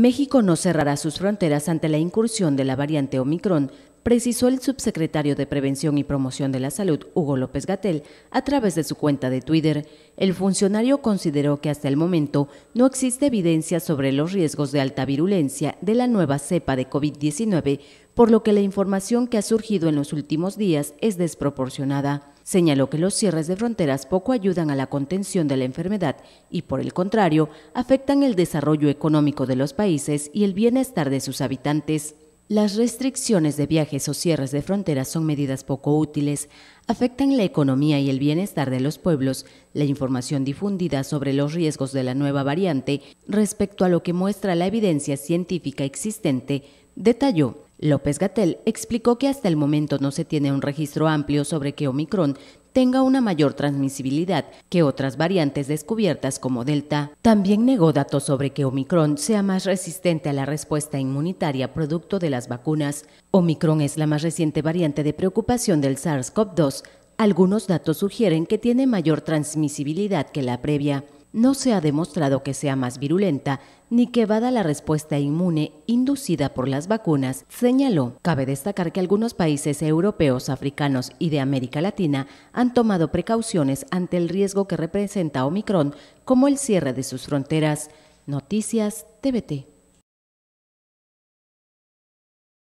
México no cerrará sus fronteras ante la incursión de la variante Omicron, precisó el subsecretario de Prevención y Promoción de la Salud, Hugo López Gatel, a través de su cuenta de Twitter. El funcionario consideró que hasta el momento no existe evidencia sobre los riesgos de alta virulencia de la nueva cepa de COVID-19, por lo que la información que ha surgido en los últimos días es desproporcionada. Señaló que los cierres de fronteras poco ayudan a la contención de la enfermedad y, por el contrario, afectan el desarrollo económico de los países y el bienestar de sus habitantes. Las restricciones de viajes o cierres de fronteras son medidas poco útiles, afectan la economía y el bienestar de los pueblos. La información difundida sobre los riesgos de la nueva variante respecto a lo que muestra la evidencia científica existente, detalló López Gatel explicó que hasta el momento no se tiene un registro amplio sobre que Omicron tenga una mayor transmisibilidad que otras variantes descubiertas como Delta. También negó datos sobre que Omicron sea más resistente a la respuesta inmunitaria producto de las vacunas. Omicron es la más reciente variante de preocupación del SARS-CoV-2. Algunos datos sugieren que tiene mayor transmisibilidad que la previa no se ha demostrado que sea más virulenta ni que vada la respuesta inmune inducida por las vacunas, señaló. Cabe destacar que algunos países europeos, africanos y de América Latina han tomado precauciones ante el riesgo que representa Omicron, como el cierre de sus fronteras. Noticias TVT.